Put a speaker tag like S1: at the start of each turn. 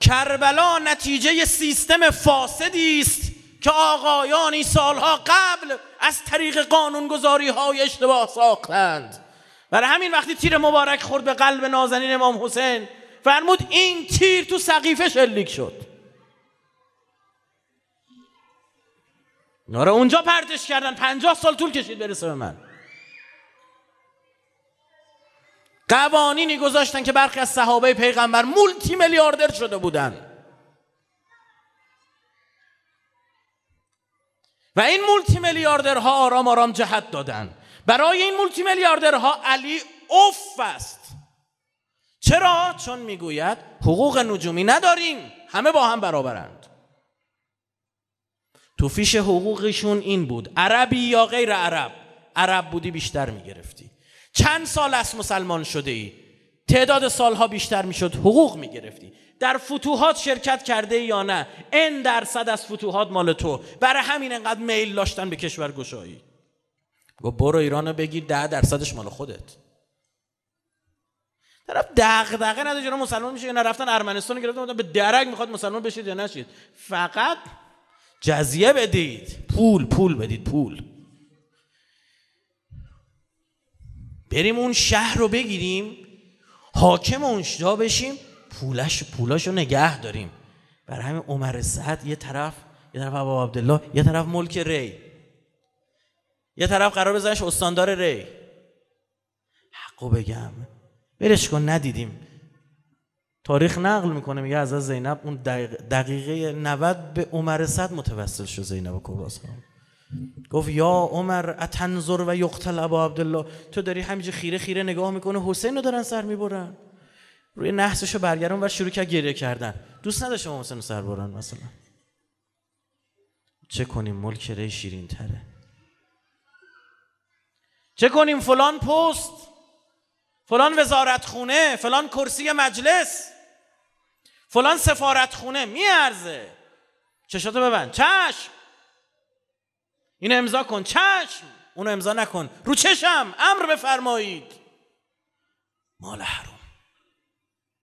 S1: کربلا نتیجه سیستم فاسدی است که آقایانی سالها قبل از طریق قانونگذاری های اشتباه ساختند برای همین وقتی تیر مبارک خورد به قلب نازنین امام حسین فرمود این تیر تو سقیفه شلیک شد ناره اونجا پرتش کردن پنجاه سال طول کشید برسه به من قوانینی گذاشتن که برخی از صحابه پیغمبر مولتی میلیاردر شده بودن و این مولتی میلیاردرها آرام آرام جهت دادن برای این مولتی میلیاردرها علی اوف است چرا؟ چون میگوید حقوق نجومی نداریم همه با هم برابرند تو فیش حقوقشون این بود عربی یا غیر عرب عرب بودی بیشتر میگرفتی چند سال است مسلمان شده ای تعداد سالها بیشتر میشد حقوق میگرفتی در فتوحات شرکت کرده یا نه این درصد از فتوحات مال تو برای همین انقدر میل داشتن به کشور گشایی و برو ایران بگیر ده درصدش مال خودت طرف دغدغه نداره مسلمان میشه اینا رفتن ارمنستان گرفتن به درک میخواد مسلمان بشید یا نشید فقط جزیه بدید پول پول بدید پول بریم اون شهر رو بگیریم حاکم اونجا بشیم پولش پولاش رو نگه داریم برای همین عمر سعد یه طرف یه طرف عبا عبدالله یه طرف ملک ری یه طرف قرار بزنش استاندار ری حقو بگم برش کن ندیدیم تاریخ نقل میکنه میگه از زینب اون دقیقه 90 به عمر سعد متوسل شد زینب کبرا گفت یا عمر اتنظر و یقتل ابا عبدالله تو داری همینجا خیره خیره نگاه میکنه حسین رو دارن سر میبرن روی نحسش برگرم و شروع کرد گریه کردن دوست نداشت ما حسین رو سر برن مثلا چه کنیم ملک ری شیرین تره چه کنیم فلان پست فلان وزارت خونه فلان کرسی مجلس فلان سفارت خونه میارزه چشاتو ببند چشم اینو امضا کن چشم اونو امضا نکن رو چشم امر بفرمایید مال حرام